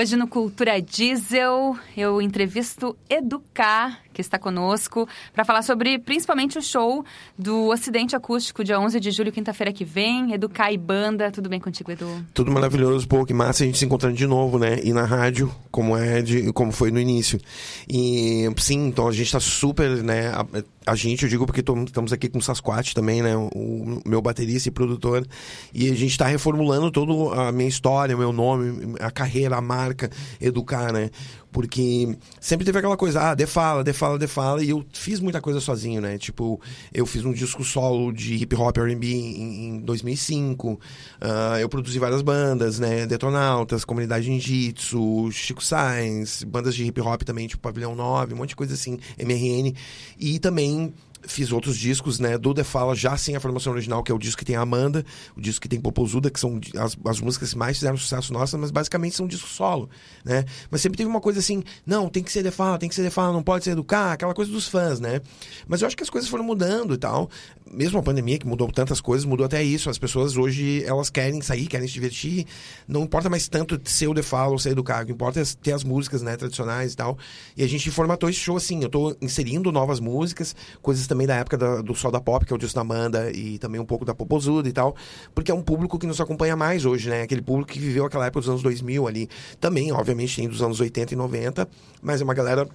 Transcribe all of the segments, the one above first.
Hoje no Cultura Diesel eu entrevisto Educar, que está conosco, para falar sobre principalmente o show do Ocidente Acústico, dia 11 de julho, quinta-feira que vem. Educar e Banda, tudo bem contigo, Edu? Tudo maravilhoso, pô, que massa a gente se encontrando de novo, né? E na rádio, como é, de, como foi no início. E sim, então a gente está super, né? a gente, eu digo porque estamos aqui com o Sasquatch também, né? O, meu baterista e produtor. E a gente está reformulando toda a minha história, o meu nome, a carreira, a marca, educar, né? Porque sempre teve aquela coisa, ah, defala, defala, defala. E eu fiz muita coisa sozinho, né? Tipo, eu fiz um disco solo de hip hop RB em, em 2005. Uh, ah, eu produzi várias bandas, né? Detonautas, Comunidade Ninjitsu, Chico Sainz, bandas de hip hop também, tipo Pavilhão 9, um monte de coisa assim, MRN. E também fiz outros discos, né, do The Fala, já sem a formação original, que é o disco que tem a Amanda, o disco que tem Popozuda, que são as, as músicas que mais fizeram sucesso nossa, mas basicamente são discos solo, né? Mas sempre teve uma coisa assim, não, tem que ser The Fala, tem que ser The Fala, não pode ser Educar, aquela coisa dos fãs, né? Mas eu acho que as coisas foram mudando e tal mesmo a pandemia que mudou tantas coisas, mudou até isso. As pessoas hoje, elas querem sair, querem se divertir. Não importa mais tanto ser o The Fall ou sair do cargo. Importa ter as músicas, né, tradicionais e tal. E a gente formatou esse show assim. Eu tô inserindo novas músicas, coisas também da época da, do Sol da Pop, que é o disco da Amanda, e também um pouco da Popozuda e tal. Porque é um público que nos acompanha mais hoje, né? Aquele público que viveu aquela época dos anos 2000 ali. Também, obviamente, tem dos anos 80 e 90, mas é uma galera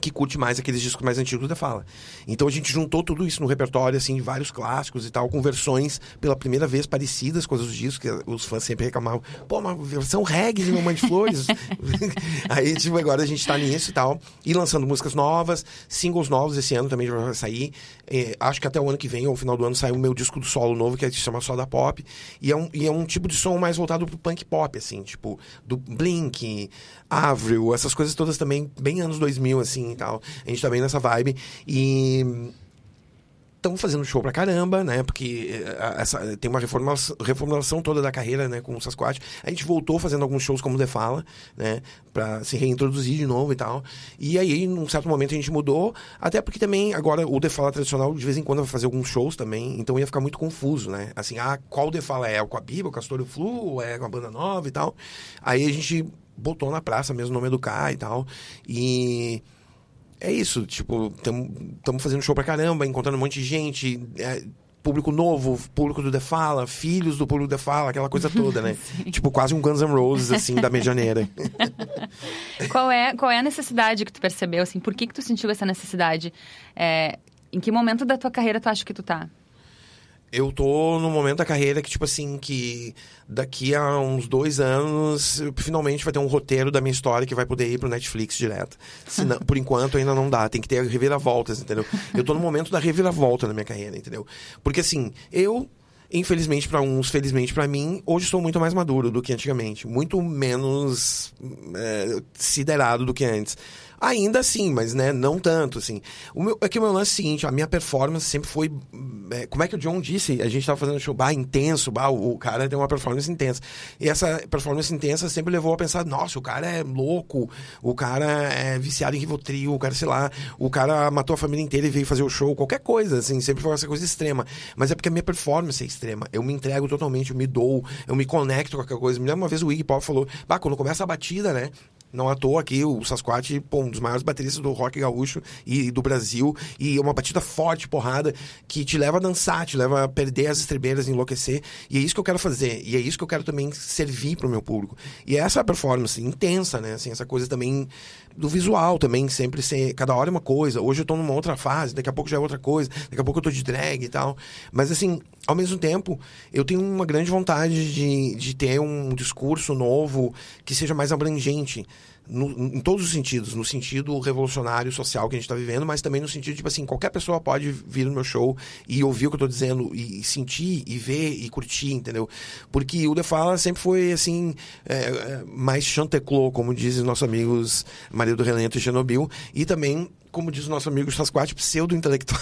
que curte mais aqueles discos mais antigos da Fala. Então a gente juntou tudo isso no repertório, assim, vários clássicos e tal, com versões pela primeira vez parecidas com as dos discos, que os fãs sempre reclamavam, pô, uma versão reggae de Mamãe de Flores. Aí, tipo, agora a gente tá nisso e tal, e lançando músicas novas, singles novos, esse ano também já vai sair. É, acho que até o ano que vem, ou final do ano, sai o meu disco do solo novo, que é, se chama Só da Pop, e é um, e é um tipo de som mais voltado pro punk pop, assim, tipo, do Blink, Avril, essas coisas todas também, bem anos 2000, assim e tal. A gente tá bem nessa vibe. E estão fazendo show pra caramba, né? Porque eh, essa, tem uma reformulação, reformulação, toda da carreira, né? Com o Sasquatch. A gente voltou fazendo alguns shows como The Fala, né? Pra se reintroduzir de novo e tal. E aí, num certo momento, a gente mudou. Até porque também, agora, o The Fala tradicional, de vez em quando, vai fazer alguns shows também. Então ia ficar muito confuso, né? Assim, ah, qual The Fala é? é o com a Bíblia, o Castor e o Flu? É com a banda nova e tal? Aí a gente botou na praça mesmo o nome educar e tal. E é isso, tipo, estamos fazendo show pra caramba, encontrando um monte de gente, é, público novo, público do The Fala, filhos do público do The Fala, aquela coisa toda, né? tipo, quase um Guns N' Roses, assim, da Medianeira. qual, é, qual é a necessidade que tu percebeu, assim? Por que que tu sentiu essa necessidade? É, em que momento da tua carreira tu acha que tu tá? eu tô no momento da carreira que, tipo assim, que daqui a uns dois anos, finalmente vai ter um roteiro da minha história que vai poder ir pro Netflix direto. por enquanto ainda não dá, tem que ter reviravoltas, entendeu? Eu tô no momento da reviravolta na minha carreira, entendeu? Porque assim, eu infelizmente para uns, felizmente para mim, hoje sou muito mais maduro do que antigamente, muito menos é, siderado do que antes. Ainda assim, mas né, não tanto, assim. O meu, é que o meu lance é o seguinte, a minha performance sempre foi. É, como é que o John disse? A gente estava fazendo show bah, intenso, bah, o, o, cara tem uma performance intensa. E essa performance intensa sempre levou a pensar, nossa, o cara é louco, o cara é viciado em Rivotril, o cara, sei lá, o cara matou a família inteira e veio fazer o show, qualquer coisa, assim, sempre foi essa coisa extrema. Mas é porque a minha performance é extrema. Eu me entrego totalmente, eu me dou, eu me conecto com qualquer coisa. Me lembro uma vez o Iggy Pop falou, bah, quando começa a batida, né? Não à toa aqui, o Sasquatch, pô, dos maiores bateristas do rock gaúcho e, e do Brasil, e é uma batida forte, porrada, que te leva a dançar, te leva a perder as estribeiras, enlouquecer, e é isso que eu quero fazer, e é isso que eu quero também servir pro meu público. E essa performance intensa, né, assim, essa coisa também do visual também, sempre ser, cada hora é uma coisa, hoje eu tô numa outra fase, daqui a pouco já é outra coisa, daqui a pouco eu tô de drag e tal, mas assim, ao mesmo tempo, eu tenho uma grande vontade de, de ter um discurso novo que seja mais abrangente, no, em todos os sentidos, no sentido revolucionário social que a gente está vivendo, mas também no sentido, tipo assim, qualquer pessoa pode vir no meu show e ouvir o que eu estou dizendo, e, e, sentir, e ver, e curtir, entendeu? Porque o The Fala sempre foi, assim, é, é mais chanteclou, como dizem nossos amigos Maria do Relento e Chernobyl, e também como diz o nosso amigo Sasquatch, pseudo-intelectual.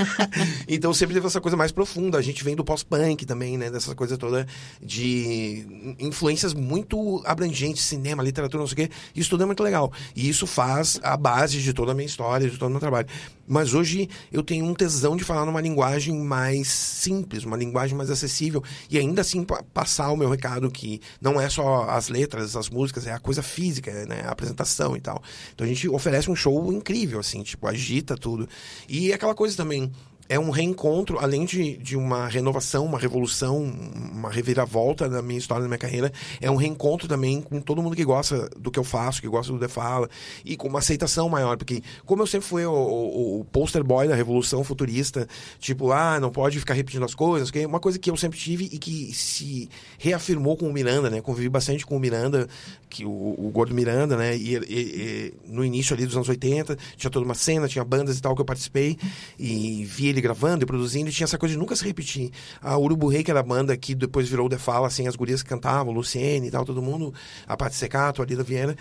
então sempre teve essa coisa mais profunda. A gente vem do pós-punk também, né? Dessa coisa toda de influências muito abrangentes, cinema, literatura, não sei o quê. Isso tudo é muito legal. E isso faz a base de toda a minha história, de todo o meu trabalho. Mas hoje eu tenho um tesão de falar numa linguagem mais simples, uma linguagem mais acessível e ainda assim passar o meu recado que não é só as letras, as músicas, é a coisa física, né? A apresentação e tal. Então a gente oferece um show incrível, assim, tipo, agita tudo. E é aquela coisa também, é um reencontro, além de, de uma renovação, uma revolução, uma reviravolta na minha história, na minha carreira, é um reencontro também com todo mundo que gosta do que eu faço, que gosta do Defala, e com uma aceitação maior, porque como eu sempre fui o, o, o poster boy da revolução futurista, tipo, ah, não pode ficar repetindo as coisas, que é uma coisa que eu sempre tive e que se reafirmou com o Miranda, né? Convivi bastante com o Miranda, que o, o Gordo Miranda, né? E, e, e, no início ali dos anos 80, tinha toda uma cena, tinha bandas e tal que eu participei, e vi ele ele gravando e produzindo, e tinha essa coisa de nunca se repetir. A Urubu Rei, que era a banda que depois virou The Fala, assim, as gurias que cantavam, Luciene e tal, todo mundo, a Patti Secato, a Lila Viena,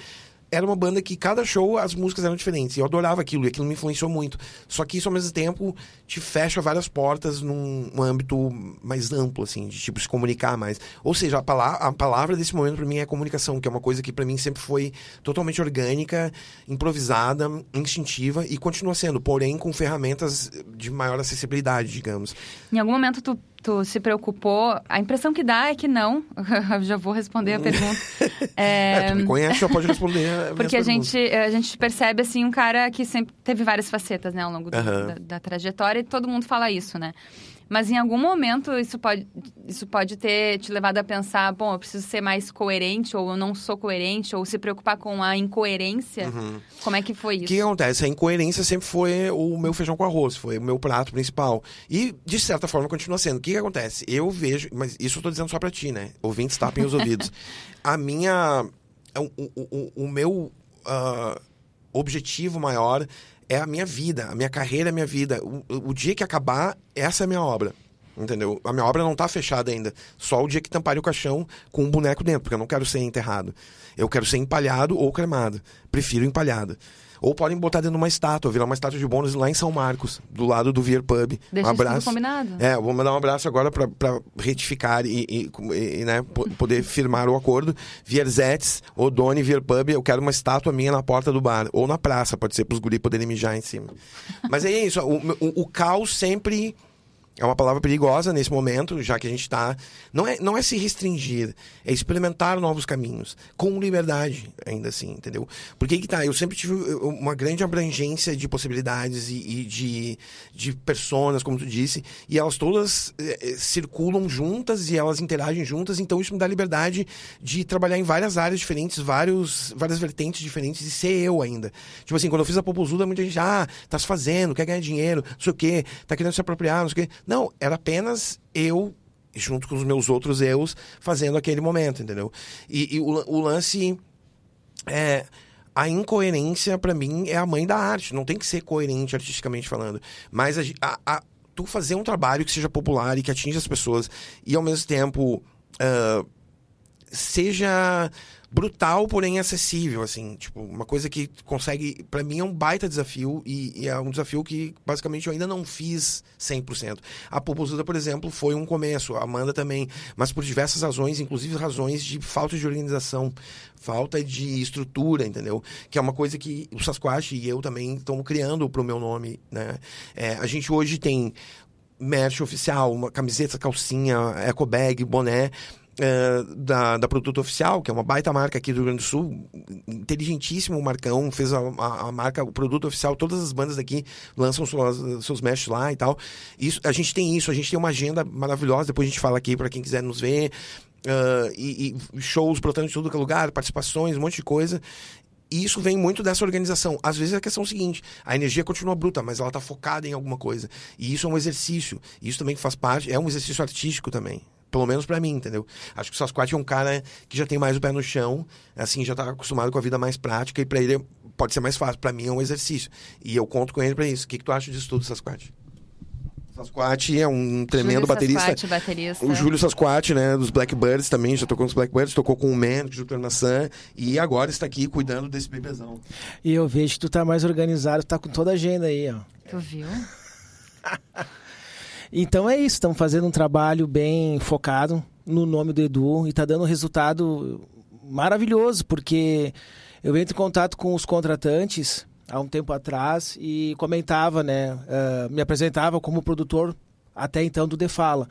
era uma banda que cada show as músicas eram diferentes. E eu adorava aquilo, e aquilo me influenciou muito. Só que isso ao mesmo tempo te fecha várias portas num, âmbito mais amplo, assim, de tipo se comunicar mais. Ou seja, a, pala a palavra desse momento para mim é comunicação, que é uma coisa que para mim sempre foi totalmente orgânica, improvisada, instintiva e continua sendo, porém com ferramentas de maior acessibilidade, digamos. Em algum momento tu se preocupou? A impressão que dá é que não. já vou responder a hum. pergunta. é... é, me conhece, já pode responder. A Porque a gente, a gente percebe assim um cara que sempre teve várias facetas, né, ao longo do, da, da trajetória e todo mundo fala isso, né? Mas em algum momento isso pode, isso pode ter te levado a pensar, bom, eu preciso ser mais coerente, ou eu não sou coerente, ou se preocupar com a incoerência. Uhum. Como é que foi isso? O que acontece? A incoerência sempre foi o meu feijão com arroz, foi o meu prato principal. E, de certa forma, continua sendo. O que, que acontece? Eu vejo, mas isso eu tô dizendo só pra ti, né? Ouvintes tapem os ouvidos. a minha. O, o, o, o meu uh, objetivo maior é a minha vida, a minha carreira é a minha vida. O, o dia que acabar, essa é a minha obra. Entendeu? A minha obra não está fechada ainda. Só o dia que tamparem o caixão com um boneco dentro, porque eu não quero ser enterrado. Eu quero ser empalhado ou cremado. Prefiro empalhado. Ou podem botar dentro de uma estátua, virar uma estátua de bônus lá em São Marcos, do lado do Vier Pub. Deixa um abraço. combinado. É, vou mandar um abraço agora para retificar e, e, e né, poder firmar o acordo. Vierzetes, Odone, Vier Pub, eu quero uma estátua minha na porta do bar. Ou na praça, pode ser para os guris poderem mijar em cima. Mas é isso, o, o, o caos sempre é uma palavra perigosa nesse momento, já que a gente está. Não é, não é se restringir, é experimentar novos caminhos, com liberdade, ainda assim, entendeu? Porque que tá? Eu sempre tive eh, uma grande abrangência de possibilidades e, e de, de personas, como tu disse, e elas todas eh, eh, circulam juntas e elas interagem juntas, então isso me dá liberdade de trabalhar em várias áreas diferentes, vários, várias vertentes diferentes e ser eu ainda. Tipo assim, quando eu fiz a Popozuda, muita gente, ah, tá se fazendo, quer ganhar dinheiro, não sei o quê, tá querendo se apropriar, não sei o quê não, era apenas eu junto com os meus outros eus, fazendo aquele momento, entendeu? E, e o, o, lance é a incoerência para mim é a mãe da arte. Não tem que ser coerente artisticamente falando, mas a, a, a, tu fazer um trabalho que seja popular e que atinja as pessoas e ao mesmo tempo uh, seja brutal, porém acessível, assim. Tipo, uma coisa que consegue... para mim é um baita desafio e, e, é um desafio que, basicamente, eu ainda não fiz 100%. A Popozuda, por exemplo, foi um começo. A Amanda também. Mas por diversas razões, inclusive razões de falta de organização, falta de estrutura, entendeu? Que é uma coisa que o Sasquatch e eu também estamos criando pro meu nome, né? É, a gente hoje tem merch oficial, uma camiseta, calcinha, eco bag, boné é, da, da Produto Oficial, que é uma baita marca aqui do Rio Grande do Sul, inteligentíssimo o Marcão, fez a, a, a, marca, o Produto Oficial, todas as bandas daqui lançam suas, seus mestres lá e tal. Isso, a gente tem isso, a gente tem uma agenda maravilhosa, depois a gente fala aqui para quem quiser nos ver. Uh, e, e, shows protetores de tudo que é lugar, participações, um monte de coisa. E isso vem muito dessa organização. Às vezes a questão é o seguinte: a energia continua bruta, mas ela está focada em alguma coisa. E isso é um exercício. E isso também faz parte, é um exercício artístico também. Pelo menos para mim, entendeu? Acho que o Sasquatch é um cara que já tem mais o pé no chão, assim, já tá acostumado com a vida mais prática e para ele pode ser mais fácil. Para mim é um exercício. E eu conto com ele para isso. O que, que tu acha disso tudo, Sasquatch? Sasquatch é um tremendo baterista. baterista. O Júlio Sasquatch, né, dos Blackbirds também, já tocou nos Blackbirds, tocou com o Man, a Maçã, e agora está aqui cuidando desse bebezão. E eu vejo que tu tá mais organizado, tá com toda a agenda aí, ó. Tu viu? Então é isso, estamos fazendo um trabalho bem focado no nome do Edu e está dando um resultado maravilhoso, porque eu entro em contato com os contratantes há um tempo atrás e comentava, né, uh, me apresentava como produtor até então do Defala.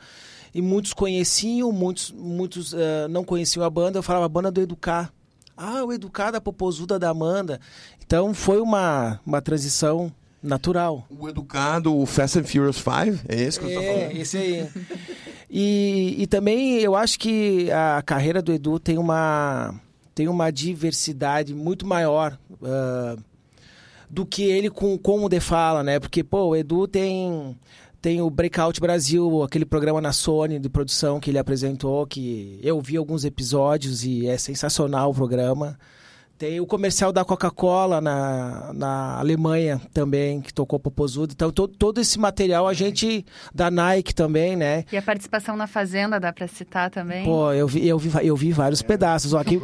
E muitos conheciam, muitos, muitos uh, não conheciam a banda. Eu falava a banda do Educar. Ah, o Educar da Popozuda da Amanda. Então foi uma, uma transição natural. O educado, o Fast and Furious 5, é esse que eu tô é, falando. É, esse aí. e, e também eu acho que a carreira do Edu tem uma, tem uma diversidade muito maior uh, do que ele com como de fala, né? Porque, pô, o Edu tem... Tem o Breakout Brasil, aquele programa na Sony de produção que ele apresentou, que eu vi alguns episódios e é sensacional o programa. Tem o comercial da Coca-Cola na, na Alemanha também, que tocou Popozudo. Então, todo, todo esse material, a gente... Da Nike também, né? E a participação na Fazenda, dá pra citar também? Pô, eu vi, eu vi, eu vi vários é, pedaços. Ó, quem,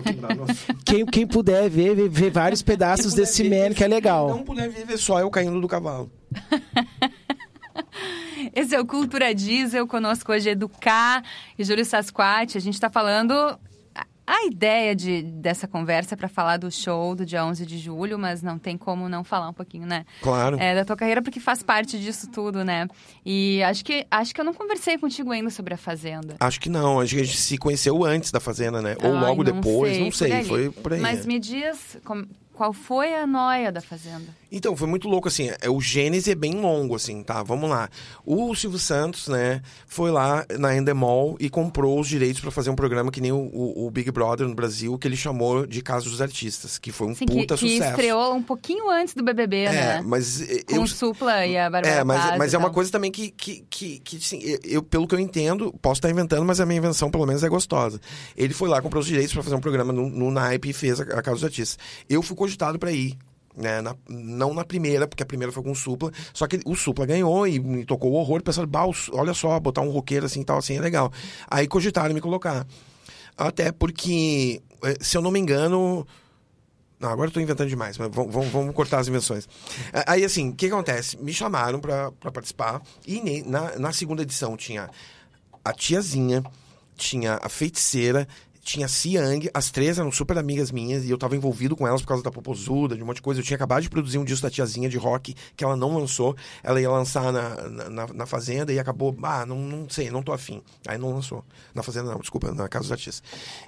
quem, quem, puder ver, vê, vários pedaços desse ver, man, que é legal. Quem não puder ver, vê só eu caindo do cavalo. Esse é o Cultura Diesel, conosco hoje Educar e Júlio Sasquatch. A gente está falando a ideia de, dessa conversa é para falar do show do dia 11 de julho, mas não tem como não falar um pouquinho, né? Claro. É, da tua carreira, porque faz parte disso tudo, né? E acho que, acho que eu não conversei contigo ainda sobre a Fazenda. Acho que não. Acho que a gente se conheceu antes da Fazenda, né? Ou Ai, logo não depois, sei, não sei. Por foi por aí. Mas é. me diz qual foi a noia da Fazenda? Então, foi muito louco, assim. É, o Gênesis é bem longo, assim, tá? Vamos lá. O Silvio Santos, né, foi lá na Endemol e comprou os direitos para fazer um programa que nem o, o, o, Big Brother no Brasil, que ele chamou de Casos dos Artistas, que foi um Sim, puta que, que estreou um pouquinho antes do BBB, é, né? mas... Com o Supla e a Bárbara É, mas, mas é uma coisa também que, que, que, que assim, eu, pelo que eu entendo, posso estar inventando, mas a minha invenção, pelo menos, é gostosa. Ele foi lá, comprou os direitos para fazer um programa no, no NAIP e fez a, a Casos dos Artistas. Eu fui cogitado para ir né? Na, não na primeira, porque a primeira foi com o Supla. Só que o Supla ganhou e me tocou o horror. pensando olha só, botar um roqueiro assim e tal, assim é legal. Aí cogitaram me colocar. Até porque, eh, se eu não me engano. Não, agora eu tô inventando demais, mas vamos, vamos cortar as invenções. Aí, assim, o que acontece? Me chamaram para participar e na, na segunda edição tinha a tiazinha, tinha a feiticeira tinha Siang, as três eram super amigas minhas e eu tava envolvido com elas por causa da Popozuda, de um monte de coisa. Eu tinha acabado de produzir um disco da tiazinha de rock que ela não lançou. Ela ia lançar na, na, na Fazenda e acabou, ah, não, não sei, não tô afim. Aí não lançou. Na Fazenda não, desculpa, na Casa dos Artistas.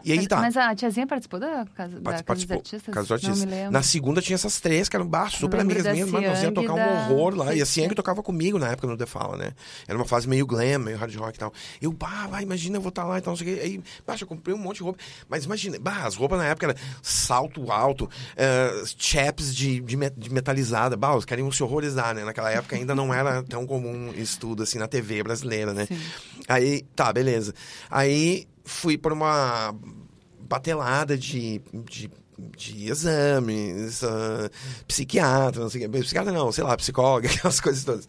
E aí mas, tá. Mas a tiazinha participou da Casa, da casa dos Artistas? Casa dos Artistas. Na segunda tinha essas três que eram bah, super amigas minhas, mas nós ia tocar um horror lá. E a Siang tocava comigo na época no The Fala, né? Era uma fase meio glam, meio hard rock e tal. Eu, bah, vai, imagina, eu vou estar tá lá e tal, não sei o Aí, baixa, eu comprei um monte de roupa. Mas imagina, bah, as roupas na época era salto alto, uh, chaps de, de, de metalizada. Bah, os se horrorizar, né? Naquela época ainda não era tão comum estudo assim na TV brasileira, né? Sim. Aí, tá, beleza. Aí fui por uma batelada de, de de exames, uh, psiquiatra, não sei o que. Psiquiatra não, sei lá, psicóloga, aquelas coisas todas.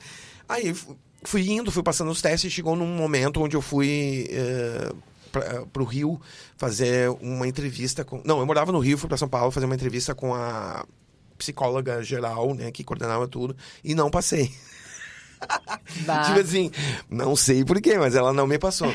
Aí fui indo, fui passando os testes e chegou num momento onde eu fui uh, para o Rio fazer uma entrevista com. Não, eu morava no Rio, fui para São Paulo fazer uma entrevista com a psicóloga geral, né, que coordenava tudo, e não passei. tipo assim, não sei porquê, mas ela não me passou.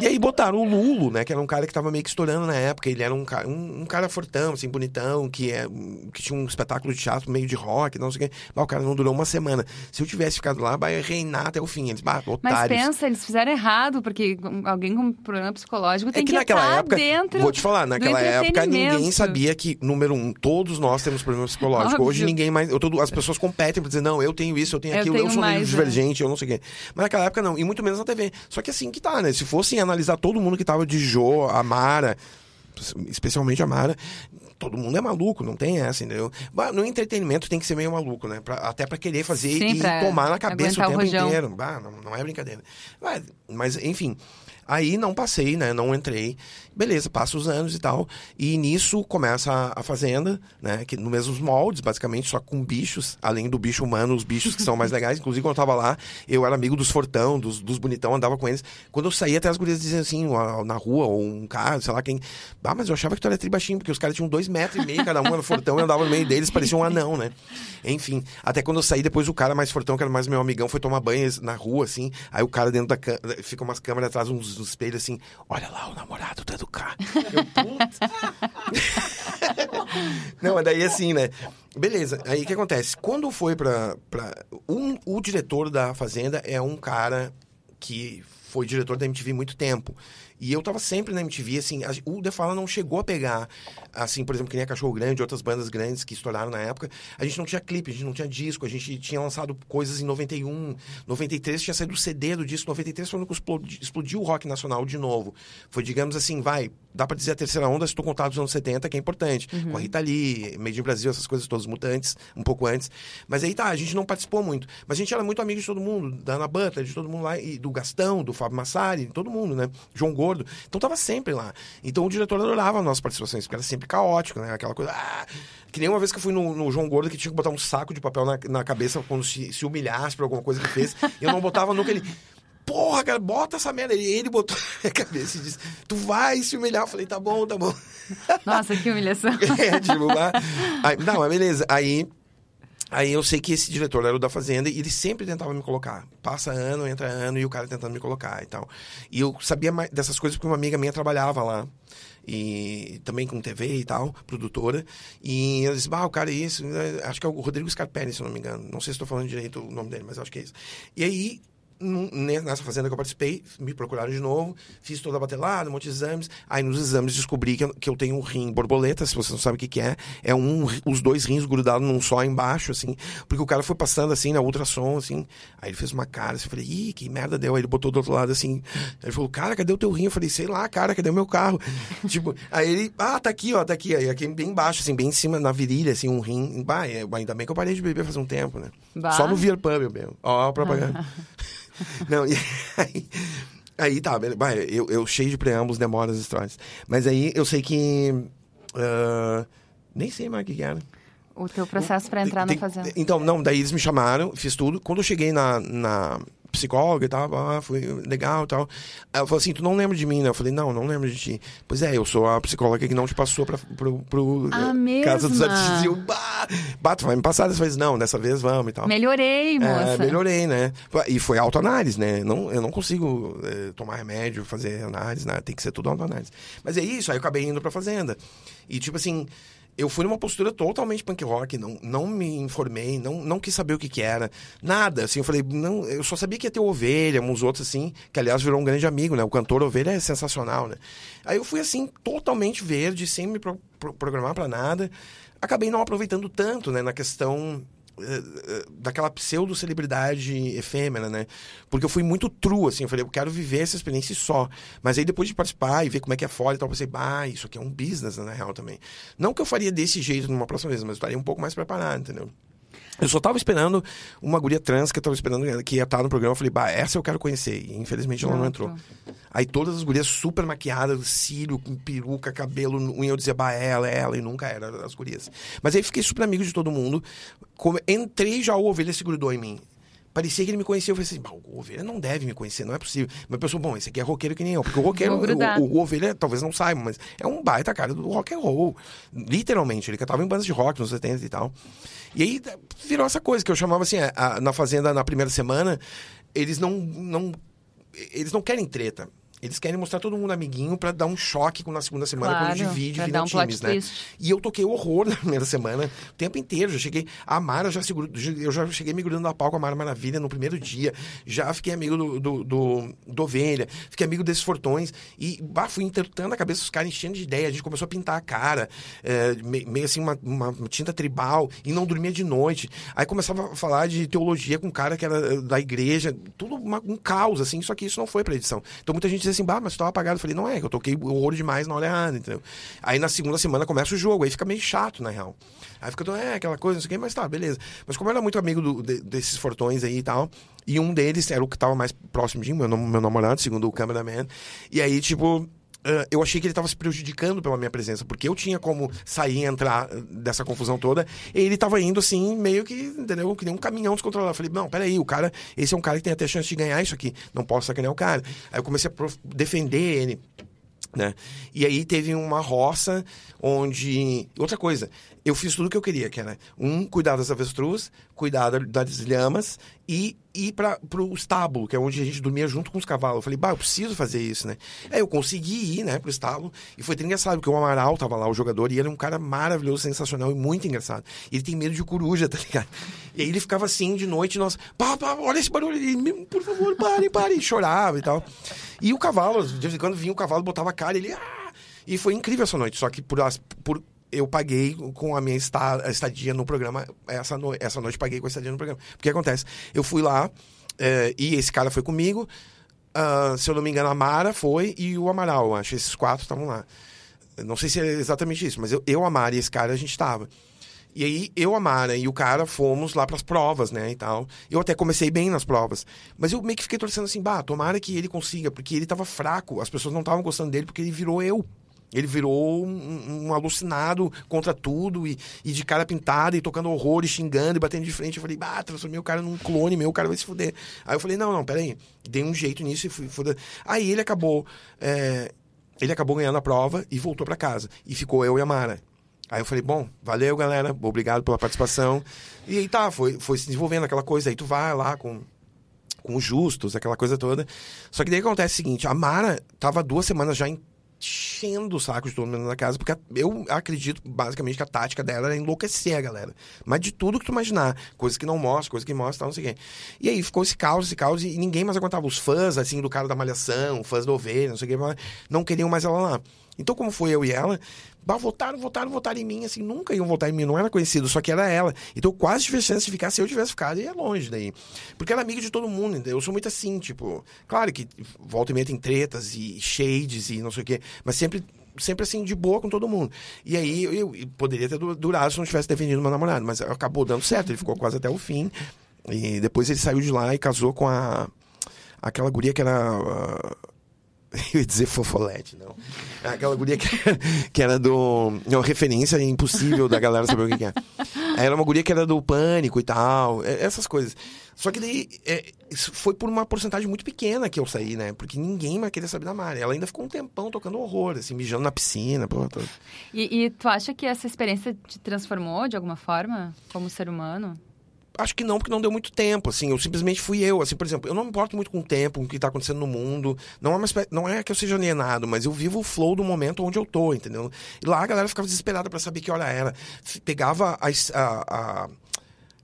e aí botaram o Lulo, né? Que era um cara que tava meio que estourando na época. Ele era um cara, um, um cara fortão, assim, bonitão, que, é, que tinha um espetáculo de teatro meio de rock, não sei o quê. Mas o cara não durou uma semana. Se eu tivesse ficado lá, vai reinar até o fim. Eles, bah, otários. Mas pensa, eles fizeram errado, porque alguém com problema psicológico é tem é que, que naquela época, dentro Vou te falar, naquela época ninguém sabia que, número um, todos nós temos problema psicológico. Óbvio. Hoje ninguém mais... Eu, as pessoas competem pra dizer, não, eu tenho isso, eu tenho aquilo, eu, tenho eu sou mais, Divergente, eu não sei o quê. Mas naquela época não, e muito menos na TV. Só que assim que tá, né? Se fossem analisar todo mundo que tava de Jo, a Mara, especialmente a Mara, todo mundo é maluco, não tem essa, entendeu? Bah, no entretenimento tem que ser meio maluco, né? Pra, até para querer fazer Sim, e tomar na cabeça o tempo o inteiro. Bah, não, não, é brincadeira. Bah, mas, enfim. Aí não passei, né? Não entrei. Beleza, passa os anos e tal. E nisso começa a, a fazenda, né? Que no mesmos moldes, basicamente, só com bichos. Além do bicho humano, os bichos que são mais legais. Inclusive, quando eu tava lá, eu era amigo dos fortão, dos, dos bonitão, andava com eles. Quando eu saía, até as gurias diziam assim, na rua, ou um carro, sei lá quem. Ah, mas eu achava que tu era tribaixinho, porque os caras tinham dois metros e meio, cada um era fortão, eu andava no meio deles, parecia um anão, né? Enfim, até quando eu saí, depois o cara mais fortão, que era mais meu amigão, foi tomar banho na rua, assim. Aí o cara dentro da. Fica umas câmeras atrás, uns, uns espelhos, assim. Olha lá o namorado dando tá do carro. Eu, puta. não, mas daí assim, né? Beleza, aí o que acontece? Quando foi pra. pra um, o diretor da Fazenda é um cara que foi diretor da MTV muito tempo. E eu tava sempre na MTV, assim, a, o The Fala não chegou a pegar, assim, por exemplo, que nem a Cachorro Grande, outras bandas grandes que estouraram na época. A gente não tinha clipe, a gente não tinha disco, a gente tinha lançado coisas em 91, 93 tinha saído o CD do disco, 93 foi quando explodiu o rock nacional de novo. Foi, digamos assim, vai, dá para dizer a terceira onda, se tu contar dos anos 70, que é importante. Uhum. Com a Rita Lee, Made in Brasil, essas coisas todas, Mutantes, um pouco antes. Mas aí tá, a gente não participou muito. Mas a gente era muito amigo de todo mundo, da Ana Butler, de todo mundo lá, e do Gastão, do Fábio Massari, todo mundo, né? João Gordo. Então tava sempre lá. Então o diretor adorava as nossas participações, porque era sempre caótico, né? Aquela coisa... Ah! Que nem uma vez que eu fui no, no, João Gordo, que tinha que botar um saco de papel na, na cabeça quando se, se humilhasse por alguma coisa que fez. eu não botava nunca ele porra, cara, bota essa merda. E ele botou na minha cabeça e disse, tu vai se humilhar. Eu falei, tá bom, tá bom. Nossa, que humilhação. é, tipo, mas... Aí, não, mas beleza. Aí, aí eu sei que esse diretor era o da Fazenda e ele sempre tentava me colocar. Passa ano, entra ano e o cara tentando me colocar e tal. E eu sabia dessas coisas porque uma amiga minha trabalhava lá e também com TV e tal, produtora. E eu disse bah, o cara é isso. acho que é o Rodrigo Scarpelli, se eu não me engano. Não sei se estou falando direito o nome dele, mas acho que é isso. E aí nessa fazenda que eu participei, me procuraram de novo, fiz toda a batelada, um monte de exames. Aí nos exames descobri que eu, que eu tenho um rim borboleta, se você não sabe o que, que é. É um, os dois rins grudados num só embaixo, assim. Porque o cara foi passando assim, na ultrassom, assim. Aí ele fez uma cara, assim, eu falei, ih, que merda deu. Aí ele botou do outro lado assim. Ele falou, cara, cadê o teu rim? Eu falei, sei lá, cara, cadê o meu carro? tipo, aí ele, ah, tá aqui, ó, tá aqui. Aí aqui bem embaixo, assim, bem em cima, na virilha, assim, um rim. Bah, é, ainda bem que eu parei de beber faz um tempo, né? Bah. Só no Vier Pub eu Ó, a propaganda. Não, e aí, aí tá, vai, eu, eu cheio de preâmbulos, demoras, histórias. Mas aí eu sei que. Uh, nem sei mais o que, era. O teu processo para entrar tem, na fazenda. Então, não, daí eles me chamaram, fiz tudo. Quando eu cheguei na, na psicóloga e tal, blá, foi legal e tal. Ela falou assim, tu não lembra de mim, né? Eu falei, não, não lembro de ti. Pois é, eu sou a psicóloga que não te passou pra, pro, pro ah, eh, a Casa dos Artistas. E eu, vai me passar dessa vez. Não, dessa vez vamos e tal. Melhorei, é, moça. É, melhorei, né? E foi autoanálise, né? Não, eu não consigo é, tomar remédio, fazer análise, né? Tem que ser tudo autoanálise. Mas é isso, aí eu acabei indo pra fazenda. E tipo assim eu fui numa postura totalmente punk rock, não, não me informei, não, não quis saber o que, que era, nada, assim, eu falei, não, eu só sabia que ia ter Ovelha, uns outros assim, que aliás virou um grande amigo, né, o cantor Ovelha é sensacional, né. Aí eu fui assim, totalmente verde, sem me pro, pro, programar para nada, acabei não aproveitando tanto, né, na questão eh, eh, daquela pseudo-celebridade efêmera, né? Porque eu fui muito true, assim, eu falei, eu quero viver essa experiência só. Mas aí depois de participar e ver como é que é fora e tal, eu pensei, bah, isso aqui é um business, né, na real, também. Não que eu faria desse jeito numa próxima vez, mas eu estaria um pouco mais preparado, entendeu? Eu só tava esperando uma guria trans que eu tava esperando eh, que ia estar tá no programa. Eu falei, bah, essa eu quero conhecer. E infelizmente ela não, não entrou. Aí todas as gurias super maquiadas, cílio, com peruca, cabelo, unha, eu dizia, bah, é ela, é ela, e nunca era as gurias. Mas aí fiquei super amigo de todo mundo. Entrei já o ovelha segurou em mim. Parecia que ele me conhecia. Eu falei assim, o Ovelha não deve me conhecer, não é possível. Mas pensou, bom, esse aqui é roqueiro que nem eu. Porque o roqueiro, o, o, Ovelha é, talvez não saiba, mas é um baita cara do rock and roll. Literalmente, ele cantava em bandas de rock nos 70 e tal. E aí virou essa coisa que eu chamava assim, a, a, na Fazenda, na primeira semana, eles não, não, eles não querem treta. Eles querem mostrar todo mundo amiguinho para dar um choque na segunda semana claro, quando divide, pra um times, né? Twist. E eu toquei horror na primeira semana, o tempo inteiro. Já cheguei. A Mara já segura. Eu já cheguei me grudando na pau com a Mara Maravilha no primeiro dia. Já fiquei amigo do, do, do, do Ovelha, fiquei amigo desses fortões. E bah, fui entortando a cabeça dos caras, enchendo de ideia. A gente começou a pintar a cara, é, meio assim, uma, uma, tinta tribal, e não dormia de noite. Aí começava a falar de teologia com um cara que era eh, da igreja, tudo uma, um caos, assim. Só que isso não foi pra edição. Então muita gente assim, bah, mas tu tava apagado. Eu falei, não é, eu toquei o ouro demais na hora errada, entendeu? Aí na segunda semana começa o jogo, aí fica meio chato, na real. Aí fica, é, aquela coisa, não sei o que, mas tá, beleza. Mas como eu era muito amigo do, de, desses fortões aí e tal, e um deles era o que tava mais próximo de mim, meu, meu namorado, segundo o cameraman, e aí, tipo, ah, eu achei que ele estava se prejudicando pela minha presença, porque eu tinha como sair e entrar ah, dessa confusão toda. E ele estava indo assim, meio que, entendeu? Que nem um caminhão descontrolado. Eu falei, não, peraí, o cara, esse é um cara que tem até chance de ganhar isso aqui, não posso sacanear o cara. Aí eu comecei a defender ele. Né? E aí teve uma roça onde. Outra coisa, eu fiz tudo o que eu queria, que era um cuidar das avestruz, cuidar das lhamas e ir para o estábulo, que é onde a gente dormia junto com os cavalos. Eu falei, bah, eu preciso fazer isso, né? Aí eu consegui ir, né, o estábulo e foi engraçado, porque o Amaral tava lá, o jogador, e ele é um cara maravilhoso, sensacional e muito engraçado. Ele tem medo de coruja, tá ligado? E aí ele ficava assim de noite, nós, pá, pá, olha esse barulho, ele, por favor, pare pare e chorava e tal. E o cavalo, de vez em quando vinha o cavalo, botava a cara, ele, ah! E foi incrível essa noite, só que por, por eu paguei com a minha estadia no programa, essa, no, essa noite paguei com a estadia no programa. O que acontece? Eu fui lá, é, e esse cara foi comigo, uh, se eu não me engano, a Mara foi e o Amaral, acho, esses quatro estavam lá. Não sei se é exatamente isso, mas eu, eu a Mara e esse cara a gente estava. E aí eu, a Mara e o cara fomos lá para as provas, né, e tal. Eu até comecei bem nas provas, mas eu meio que fiquei torcendo assim, bah, tomara que ele consiga, porque ele tava fraco, as pessoas não estavam gostando dele porque ele virou eu. Ele virou um, um alucinado contra tudo e, e, de cara pintada e tocando horror e xingando e batendo de frente. Eu falei, ah, transformei o cara num clone meu, o cara vai se fuder. Aí eu falei, não, não, peraí. Dei um jeito nisso e fui foda. Aí ele acabou. É, ele acabou ganhando a prova e voltou para casa. E ficou eu e a Mara. Aí eu falei, bom, valeu, galera, obrigado pela participação. E aí tá, foi, foi se desenvolvendo aquela coisa. Aí tu vai lá com, com os justos, aquela coisa toda. Só que daí acontece é o seguinte: a Mara tava duas semanas já em enchendo o saco de todo mundo na casa, porque eu acredito basicamente que a tática dela era enlouquecer a galera. Mas de tudo que tu imaginar, coisas que não mostra, coisas que mostra, não sei o quê. E aí ficou esse caos, esse caos, e ninguém mais aguentava. Os fãs, assim, do cara da Malhação, fãs do Ovelha, não sei o quê, não queriam mais ela lá. Então, como foi eu e ela, Bah, votaram, votaram, votaram em mim, assim, nunca iam votar em mim, não era conhecido, só que era ela. Então eu quase tive chance de ficar, se eu tivesse ficado, ia longe daí. Porque era é amiga de todo mundo, entendeu? eu sou muito assim, tipo, claro que volta e meia tem tretas e shades e não sei o quê, mas sempre sempre assim, de boa com todo mundo. E aí eu, eu poderia ter durado se não tivesse defendido meu namorado, mas acabou dando certo, ele ficou quase até o fim. E depois ele saiu de lá e casou com a aquela guria que era uh, eu ia dizer fofolete, não. É aquela guria que, que era do. É uma referência impossível da galera saber o que, é. Era uma guria que era do pânico e tal, é, essas coisas. Só que daí é, foi por uma porcentagem muito pequena que eu saí, né? Porque ninguém mais queria saber da Mari. Ela ainda ficou um tempão tocando horror, assim, mijando na piscina. Pô, e, e tu acha que essa experiência te transformou de alguma forma como ser humano? Acho que não, porque não deu muito tempo, assim. Eu simplesmente fui eu, assim, por exemplo. Eu não me importo muito com o tempo, com o que está acontecendo no mundo. Não é, uma espécie, não é que eu seja alienado, mas eu vivo o flow do momento onde eu tô, entendeu? E lá a galera ficava desesperada para saber que hora era. Pegava a, a, a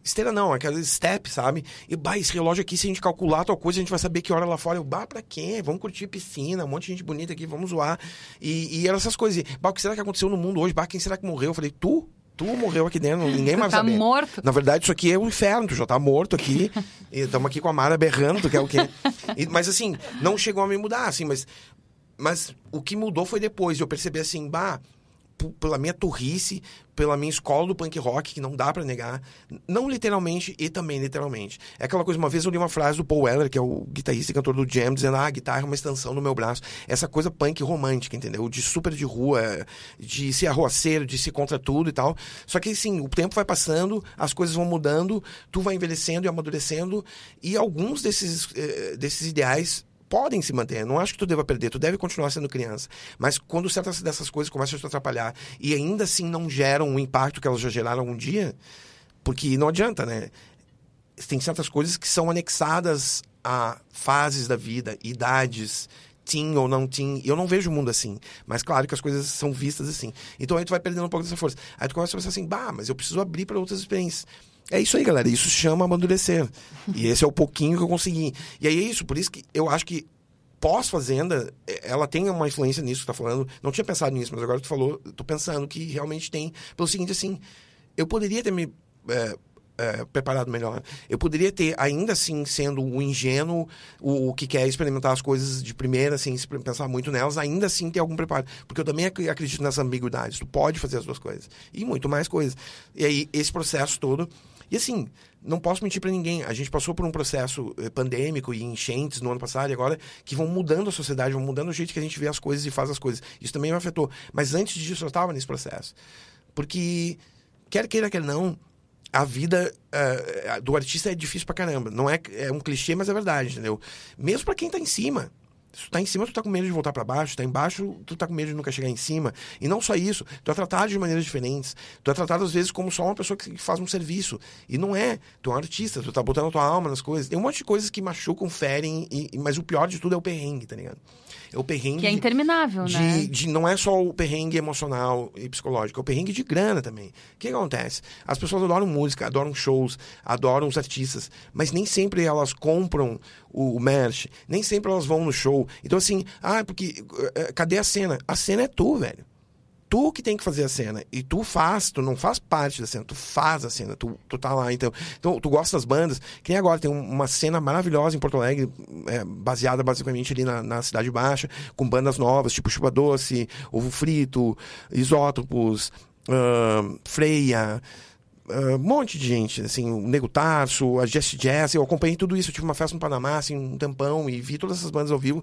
esteira não, aquela step, sabe? E, bah, esse relógio aqui, se a gente calcular tal coisa, a gente vai saber que hora lá fora. Eu, bah, pra quem Vamos curtir piscina, um monte de gente bonita aqui, vamos zoar. E, e eram essas coisas. Bah, o que será que aconteceu no mundo hoje? Bah, quem será que morreu? Eu falei, tu? tu morreu aqui dentro, ninguém mais tá saber. morto. Na verdade, isso aqui é o um inferno, tu já tá morto aqui. Estamos aqui com a Mara berrando, tu quer o quê? E, mas assim, não chegou a me mudar, assim, mas. Mas o que mudou foi depois. Eu percebi assim, bah, pela minha turrice, pela minha escola do punk rock, que não dá para negar, não literalmente e também literalmente. É aquela coisa, uma vez eu li uma frase do Paul Weller, que é o guitarrista e cantor do Jam, dizendo: "Ah, a guitarra é uma extensão no meu braço". Essa coisa punk romântica, entendeu? De super de rua, de ser arroaceiro, de ser contra tudo e tal. Só que assim, o tempo vai passando, as coisas vão mudando, tu vai envelhecendo e amadurecendo, e alguns desses eh, desses ideais podem se manter. Eu não acho que tu deva perder, tu deve continuar sendo criança. Mas quando certas dessas coisas começam a te atrapalhar e ainda assim não geram o impacto que elas já geraram um dia, porque não adianta, né? Tem certas coisas que são anexadas a fases da vida, idades, tim ou não teen. Eu não vejo o mundo assim. Mas claro que as coisas são vistas assim. Então aí tu vai perdendo um pouco dessa força. Aí tu começa a pensar assim, bah, mas eu preciso abrir para outras experiências. É isso aí, galera. Isso se chama amadurecer. E esse é o pouquinho que eu consegui. E aí é isso, por isso que eu acho que pós-fazenda, é, ela tem uma influência nisso que tá falando. Não tinha pensado nisso, mas agora tu falou, tô pensando que realmente tem. Pelo seguinte, assim, eu poderia ter me. É, é, preparado melhor. Eu poderia ter, ainda assim, sendo o ingênuo, o, o, que quer experimentar as coisas de primeira, sem assim, pensar muito nelas, ainda assim ter algum preparo. Porque eu também acredito nessas ambiguidades. Tu pode fazer as duas coisas. E muito mais coisas. E aí, esse processo todo e assim, não posso mentir para ninguém. A gente passou por um processo eh, pandêmico e enchentes no ano passado e agora que vão mudando a sociedade, vão mudando o jeito que a gente vê as coisas e faz as coisas. Isso também me afetou. Mas antes disso eu estava nesse processo. Porque, quer queira, quer não, a vida uh, do artista é difícil pra caramba. Não é, é um clichê, mas é verdade, entendeu? Mesmo para quem tá em cima. Se tu tá em cima, tu tá com medo de voltar para baixo. Se tá embaixo, tu tá com medo de nunca chegar em cima. E não só isso, tu é tratado de maneiras diferentes. Tu é tratado, às vezes, como só uma pessoa que faz um serviço. E não é. Tu é um artista, tu tá botando a tua alma nas coisas. Tem um monte de coisas que machucam, ferem, e, mas o pior de tudo é o perrengue, tá ligado? É o perrengue. Que é interminável, de, né? De, não é só o perrengue emocional e psicológico, é o perrengue de grana também. O que, acontece? As pessoas adoram música, adoram shows, adoram os artistas, mas nem sempre elas compram o, o merch, nem sempre elas vão no show. Então, assim, ah, porque. Eh, eh, cadê a cena? A cena é tu, velho tu que tem que fazer a cena. E tu faz, tu não faz parte da cena, tu faz a cena, tu, tu tá lá. Então, então, tu gosta das bandas. Quem agora tem uma cena maravilhosa em Porto Alegre, é, baseada basicamente ali na, na, Cidade Baixa, com bandas novas, tipo Chupa Doce, Ovo Frito, Isótopos, uh, Freia. Uh, um monte de gente, assim, o Nego Tarso, a Just Jazz, eu acompanhei tudo isso. Eu tive uma festa no Panamá, assim, um tampão e vi todas essas bandas ao vivo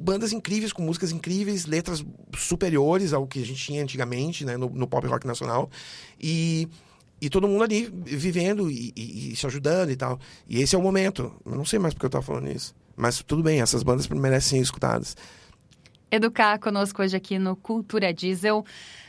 bandas incríveis, com músicas incríveis, letras superiores ao que a gente tinha antigamente, né? No, no pop rock nacional. E e todo mundo ali vivendo e, e, e, se ajudando e tal. E esse é o momento. Eu não sei mais porque eu tava falando isso. Mas tudo bem, essas bandas merecem ser escutadas. Educar conosco hoje aqui no Cultura Diesel.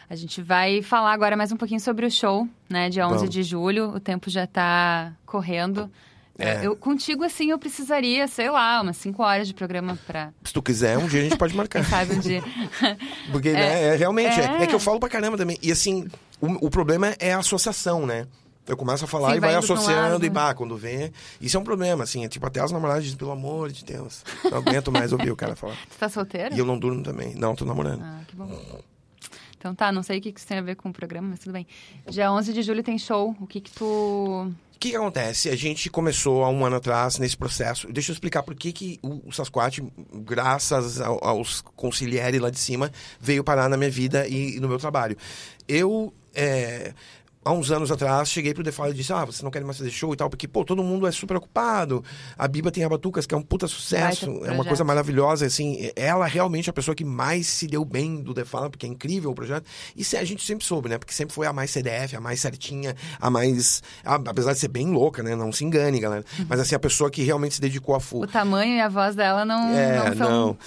A gente vai falar agora mais um pouquinho sobre o show, né? Dia 11 Vamos. de julho. O tempo já tá correndo. É, é. Eu, contigo, assim, eu precisaria, sei lá, umas 5 horas de programa pra. Se tu quiser, um dia a gente pode marcar. sabe um dia. Porque, é, né, é, é realmente, é. é. que eu falo pra caramba também. E assim, o, o problema é a associação, né? Eu começo a falar Sim, e vai, vai associando e bah, quando vem Isso é um problema, assim. É tipo, até as namoradas dizem, pelo amor de Deus, não aguento mais ouvir o cara falar. Tu tá solteiro? E eu não durmo também. Não, tô namorando. Ah, que bom. Então tá, não sei o que isso tem a ver com o programa, mas tudo bem. Dia 11 de julho tem show. O que que tu que, que acontece? A gente começou há um ano atrás nesse processo. Deixa eu explicar por que, que o Sasquatch, graças ao, aos conselheiros lá de cima, veio parar na minha vida e, e no meu trabalho. Eu é, há uns anos atrás, cheguei pro Defalho e disse: Ah, você não quer mais fazer show e tal, porque, pô, todo mundo é super ocupado. A Biba tem Rabatucas, que é um puta sucesso, é uma coisa maravilhosa. Assim, ela realmente é a pessoa que mais se deu bem do Defalho, porque é incrível o projeto. E a gente sempre soube, né? Porque sempre foi a mais CDF, a mais certinha, a mais. A, apesar de ser bem louca, né? Não se engane, galera. Uhum. Mas assim, a pessoa que realmente se dedicou a full. O tamanho e a voz dela não. É, não. São... não.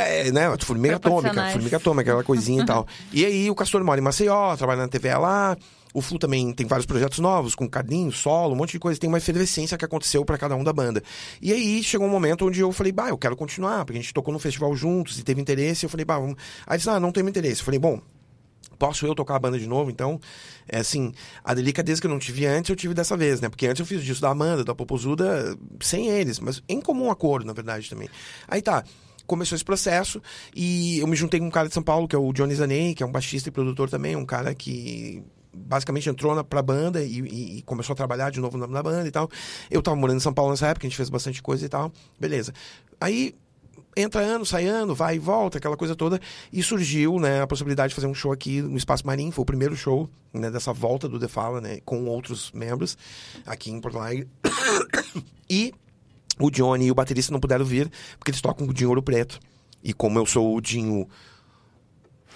É, né? Formiga atômica, formiga atômica, aquela coisinha e tal. E aí o Castor mora em Maceió, trabalha na TV lá. O Flu também tem vários projetos novos, com cadinho, solo, um monte de coisa. Tem uma efervescência que aconteceu para cada um da banda. E aí chegou um momento onde eu falei, bah, eu quero continuar, porque a gente tocou no festival juntos e teve interesse. Eu falei, bah, vamos. Aí disse, ah, não tenho interesse. Eu falei, bom, posso eu tocar a banda de novo, então, é assim, a delicadeza que eu não tive antes, eu tive dessa vez, né? Porque antes eu fiz disso da Amanda, da Popozuda, sem eles, mas em comum acordo, na verdade, também. Aí tá, começou esse processo e eu me juntei com um cara de São Paulo, que é o Johnny Zanei que é um baixista e produtor também, um cara que basicamente entrou para a banda e, e, e, começou a trabalhar de novo na, na, banda e tal. Eu tava morando em São Paulo nessa época, a gente fez bastante coisa e tal. Beleza. Aí entra ano, sai ano, vai e volta, aquela coisa toda. E surgiu, né, a possibilidade de fazer um show aqui no Espaço marinho foi o primeiro show, né, dessa volta do The Fala, né, com outros membros aqui em Porto Alegre. e o Johnny e o baterista não puderam vir, porque eles tocam o Dinho Ouro Preto. E como eu sou o Dinho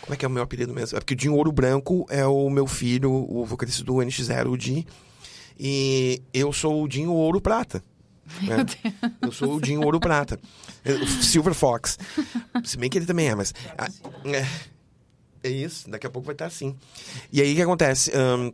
como é que é o meu apelido mesmo? É porque o Dinho Ouro Branco é o meu filho, o vocalista do NX0, o Dinho. E eu sou o Dinho Ouro Prata. Né? Eu sou o Dinho Ouro Prata. Silver Fox. Se bem que ele também é, mas. Assim. É, é isso, daqui a pouco vai estar assim. E aí o que acontece? Um,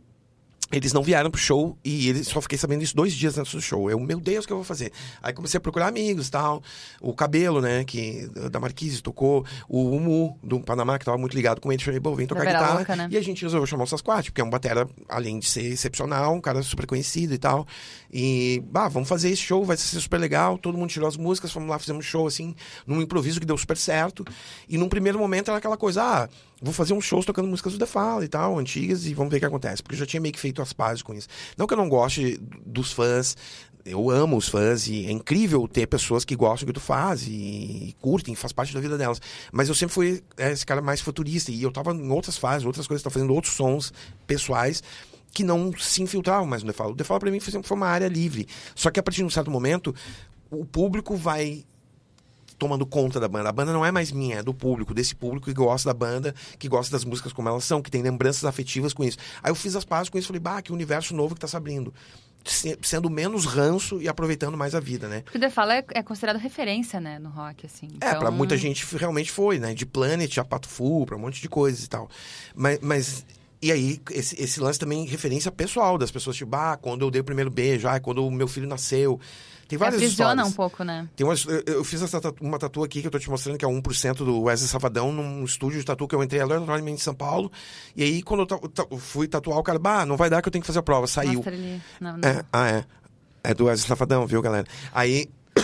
eles não vieram pro show e eles só fiquei sabendo isso dois dias antes do show. Eu, meu Deus, o que eu vou fazer? Aí comecei a procurar amigos tal. O Cabelo, né, que da Marquise tocou. O Umu, do Panamá, que tava muito ligado com ele. Falei, bom, vem tocar Vera guitarra. Louca, né? E a gente resolveu chamar o Sasquatch, porque é um batera, além de ser excepcional, um cara super conhecido e tal. E, bah, vamos fazer esse show, vai ser super legal. Todo mundo tirou as músicas, fomos lá, fizemos um show, assim, num improviso que deu super certo. E num primeiro momento era aquela coisa, ah, vou fazer uns shows tocando músicas do The Fala e tal, antigas, e vamos ver o que acontece. Porque eu já tinha meio que feito as pazes com isso. Não que eu não goste dos fãs, eu amo os fãs e é incrível ter pessoas que gostam do que tu faz e, curtem, faz parte da vida delas. Mas eu sempre fui é, esse cara mais futurista e eu tava em outras fases, outras coisas, tava fazendo outros sons pessoais que não se infiltravam mais no Defala. O Defala para mim foi uma área livre. Só que a partir de um certo momento, o público vai tomando conta da banda. A banda não é mais minha, é do público, desse público que gosta da banda, que gosta das músicas como elas são, que tem lembranças afetivas com isso. Aí eu fiz as pazes com isso, falei, bah, que universo novo que tá se abrindo sendo menos ranço e aproveitando mais a vida, né? Porque o The Fala é, é considerado referência, né, no rock, assim. Então... É, pra então, muita gente realmente foi, né? De Planet, a Pato Full, pra um monte de coisas e tal. Mas, mas e aí, esse, esse lance também referência pessoal das pessoas, tipo, ah, quando eu dei o primeiro beijo, ah, quando o meu filho nasceu. Tem várias Aprisiona é, histórias. um pouco, né? Tem umas, eu, fiz essa, uma tatu aqui que eu tô te mostrando, que é 1% do Wesley Safadão, num estúdio de tatu que eu entrei aleatoriamente em São Paulo. E aí, quando eu, fui tatuar, o cara, bah, não vai dar que eu tenho que fazer a prova. Saiu. Não, não. É, ah, é. É do Wesley Safadão, viu, galera? Aí.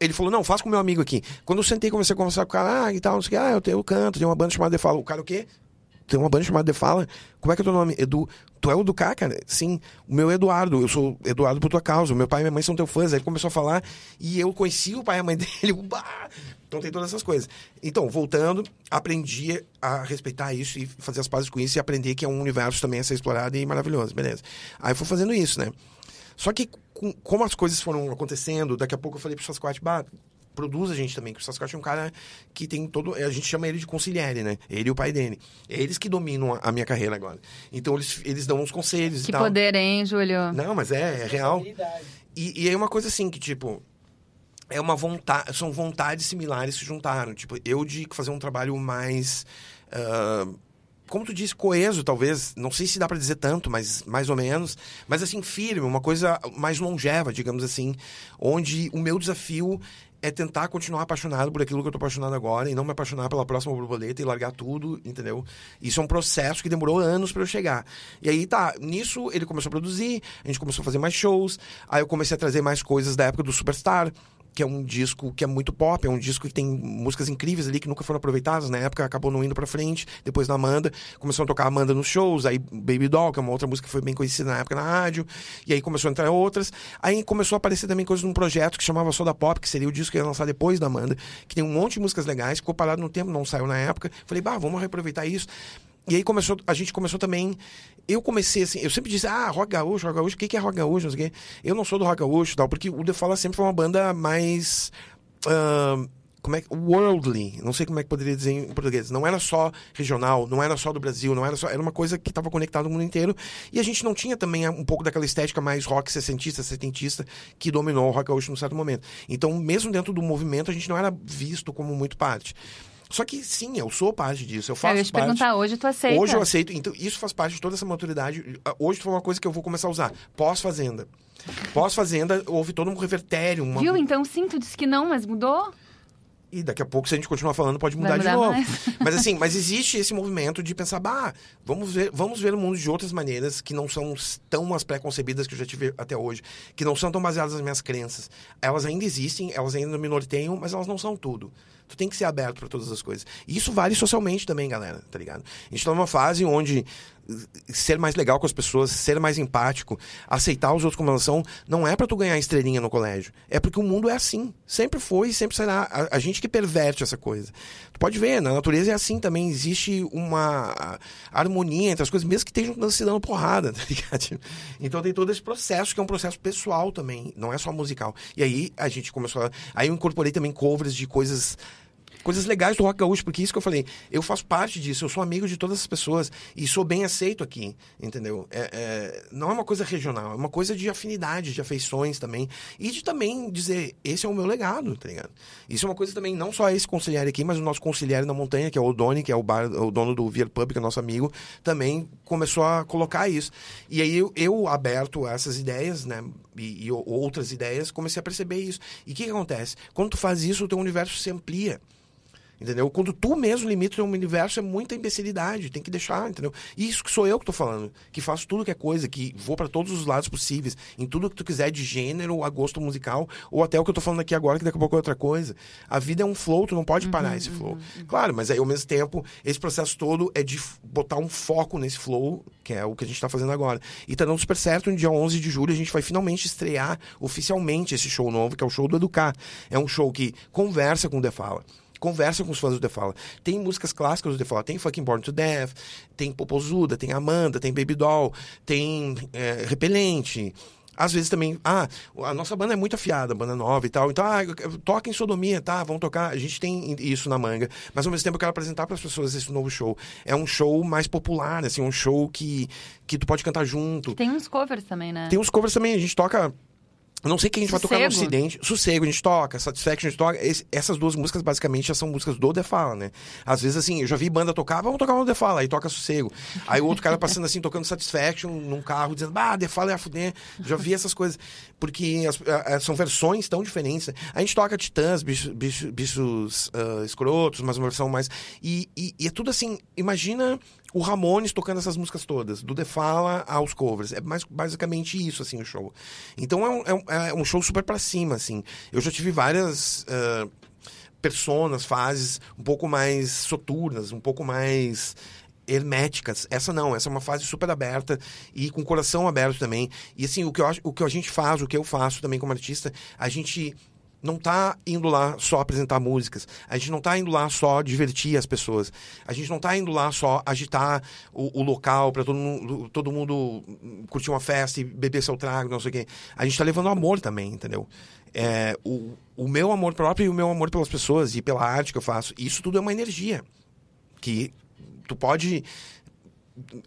ele falou, não, faz com meu amigo aqui. Quando eu sentei, comecei a conversar com o cara, ah, e tal, não sei o que, ah, eu, tenho, eu canto, tem uma banda chamada De Fala. O cara, o quê? tem uma banda chamada The Fala. Como é que é teu nome? Edu. Tu é o Ducá, cara? Sim. O meu é Eduardo. Eu sou Eduardo por tua causa. meu pai e minha mãe são teus fãs. Aí ele começou a falar e eu conheci o pai e a mãe dele. Bah! Então tem todas essas coisas. Então, voltando, aprendi a respeitar isso e fazer as pazes com isso e aprender que é um universo também a ser explorado e maravilhoso. Beleza. Aí fui fazendo isso, né? Só que com, como as coisas foram acontecendo, daqui a pouco eu falei pro Sasquatch, bah, produz a gente também, que o Saskatchewan é um cara que tem todo. A gente chama ele de conselheiro, né? Ele e o pai dele. É eles que dominam a minha carreira agora. Então eles, eles dão uns conselhos que poder, hein, Júlio? Não, mas é, é real. E, e é uma coisa assim que, tipo, é uma vontade. São vontades similares que se juntaram. Tipo, eu de fazer um trabalho mais. Uh, como tu disse, coeso, talvez. Não sei se dá para dizer tanto, mas mais ou menos. Mas assim, firme, uma coisa mais longeva, digamos assim. Onde o meu desafio é tentar continuar apaixonado por aquilo que eu tô apaixonado agora e não me apaixonar pela próxima borboleta e largar tudo, entendeu? Isso é um processo que demorou anos para eu chegar. E aí tá, nisso ele começou a produzir, a gente começou a fazer mais shows, aí eu comecei a trazer mais coisas da época do Superstar, que é um disco que é muito pop, é um disco que tem músicas incríveis ali que nunca foram aproveitadas, na época acabou não indo pra frente, depois da Amanda, começou a tocar Amanda nos shows, aí Baby Doll, que é uma outra música que foi bem conhecida na época na rádio, e aí começou a entrar outras, aí começou a aparecer também coisas num projeto que chamava Soda Pop, que seria o disco que ia lançar depois da Amanda, que tem um monte de músicas legais, ficou parado no tempo, não saiu na época, falei, bah, vamos reaproveitar isso, e aí começou, a gente começou também. Eu comecei assim, eu sempre disse, ah, rock gaúcho, rock gaúcho, o que, que é rock gaúcho? Não Eu não sou do rock gaúcho tal, porque o The Fala sempre foi uma banda mais. Uh, como é que. Worldly. Não sei como é que poderia dizer em português. Não era só regional, não era só do Brasil, não era só. Era uma coisa que estava conectada ao mundo inteiro. E a gente não tinha também um pouco daquela estética mais rock sessentista, setentista, que dominou o rock gaúcho num certo momento. Então, mesmo dentro do movimento, a gente não era visto como muito parte. Só que sim, eu sou parte disso. Eu faço eu ia te parte. perguntar, hoje tu aceita. Hoje eu aceito. Então, isso faz parte de toda essa maturidade. Ah, hoje foi uma coisa que eu vou começar a usar. Pós-fazenda. Pós-fazenda, houve todo um revertério. Uma... Viu? Então sim, tu disse que não, mas mudou? e daqui a pouco, se a gente continuar falando, pode mudar, mudar de novo. Mais. Mas assim, mas existe esse movimento de pensar, bah, vamos ver, vamos ver o mundo de outras maneiras que não são tão as pré-concebidas que eu já tive até hoje, que não são tão baseadas nas minhas crenças. Elas ainda existem, elas ainda me norteiam, mas elas não são tudo. Tu tem que ser aberto para todas as coisas. E isso vale socialmente também, galera, tá ligado? A gente tá numa fase onde ser mais legal com as pessoas, ser mais empático, aceitar os outros como elas são, não é para tu ganhar estrelinha no colégio. É porque o mundo é assim. Sempre foi e sempre será. A, a, gente que perverte essa coisa. Tu pode ver, na natureza é assim também. Existe uma harmonia entre as coisas, mesmo que estejam se dando porrada, tá ligado? Então tem todo esse processo, que é um processo pessoal também, não é só musical. E aí a gente começou a... Aí eu incorporei também covers de coisas coisas legais do rock gaúcho, porque isso que eu falei, eu faço parte disso, eu sou amigo de todas as pessoas e sou bem aceito aqui, entendeu? É, é, não é uma coisa regional, é uma coisa de afinidade, de afeições também, e de também dizer, esse é o meu legado, tá ligado? Isso é uma coisa também, não só esse conselheiro aqui, mas o nosso conselheiro na montanha, que é o Doni, que é o, bar, o dono do Vier Pub, que é nosso amigo, também começou a colocar isso. E aí eu, eu aberto a essas ideias, né, e, e, outras ideias, comecei a perceber isso. E o que, que acontece? Quando tu faz isso, o teu universo se amplia. Entendeu? Quando tu mesmo limita o teu universo, é muita imbecilidade. Tem que deixar, entendeu? E isso que sou eu que tô falando. Que faço tudo que é coisa, que vou para todos os lados possíveis, em tudo que tu quiser, de gênero, a gosto musical, ou até o que eu tô falando aqui agora, que daqui a pouco é outra coisa. A vida é um flow, tu não pode parar uhum, esse flow. Uhum. uhum. Claro, mas aí ao mesmo tempo, esse processo todo é de botar um foco nesse flow, que é o que a gente tá fazendo agora. E tá dando super certo, no dia 11 de julho a gente vai finalmente estrear oficialmente esse show novo, que é o show do Educar. É um show que conversa com o Defala. Fala conversa com os fãs do The Fala. Tem músicas clássicas do The Fala. Tem Fucking Born to Death, tem Popozuda, tem Amanda, tem Baby Doll, tem é, Repelente. Às vezes também, ah, a nossa banda é muito afiada, banda nova e tal. Então, ah, toca em sodomia, tá? Vamos tocar. A gente tem isso na manga. Mas ao mesmo tempo eu quero apresentar para as pessoas esse novo show. É um show mais popular, assim, um show que, que tu pode cantar junto. Tem uns covers também, né? Tem uns covers também. A gente toca não sei quem a gente Sossego. vai tocar no Ocidente. Sossego a gente toca, Satisfaction a gente toca. Esse, essas duas músicas, basicamente, já são músicas do The Fala, né? Às vezes, assim, eu já vi banda tocar, vamos tocar no The Fala, aí toca Sossego. Aí o outro cara passando, assim, tocando Satisfaction num carro, dizendo, ah, The Fala é a fuder. Já vi essas coisas. Porque as, a, a, são versões tão diferentes. A gente toca Titãs, bicho, bicho, bichos uh, escrotos, mas uma versão mais... E, e, e é tudo assim, imagina o Ramones tocando essas músicas todas, do The Fala aos covers. É mais, basicamente isso, assim, o show. Então é um, é um, é um show super para cima, assim. Eu já tive várias. Uh, personas, fases um pouco mais soturnas, um pouco mais herméticas. Essa não, essa é uma fase super aberta e com coração aberto também. E assim, o que, eu, o que a gente faz, o que eu faço também como artista, a gente não está indo lá só apresentar músicas, a gente não está indo lá só divertir as pessoas, a gente não está indo lá só agitar o, o local para todo mundo, todo mundo curtir uma festa e beber seu trago, não sei o quê. A gente está levando amor também, entendeu? É, o, o meu amor próprio e o meu amor pelas pessoas e pela arte que eu faço, isso tudo é uma energia que tu pode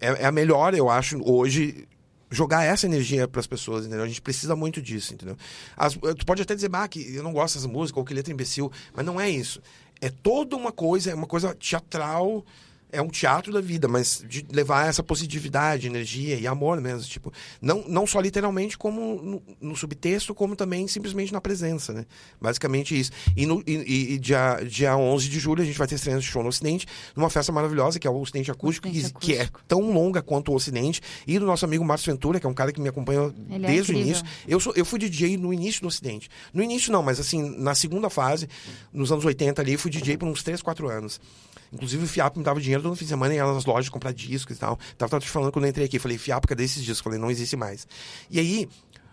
é, é a melhor, eu acho, hoje, jogar essa energia para as pessoas, entendeu? A gente precisa muito disso, entendeu? As, eh, tu pode até dizer, bah, que eu não gosto dessa música, ou que letra imbecil, mas não é isso. É toda uma coisa, é uma coisa teatral, é um teatro da vida, mas de levar essa positividade, energia e amor mesmo, tipo, não, não só literalmente como no, no subtexto, como também simplesmente na presença, né? Basicamente isso. E, no, e, e dia, dia 11 de julho a gente vai ter de show no Ocidente, numa festa maravilhosa que é o Ocidente Acústico, Ocidente que, Acústico. que, é tão longa quanto o Ocidente, e do nosso amigo Márcio Ventura, que é um cara que me acompanha Ele é desde é o início. Eu, sou, eu fui DJ no início do Ocidente. No início não, mas assim, na segunda fase, nos anos 80 ali, fui DJ por uns 3, 4 anos. Inclusive o Fiapo me dava dinheiro todo fim de semana, ia nas lojas comprar discos e tal. Tava, tava te falando quando eu entrei aqui, falei, Fiapo, cadê esses discos? Falei, não existe mais. E aí,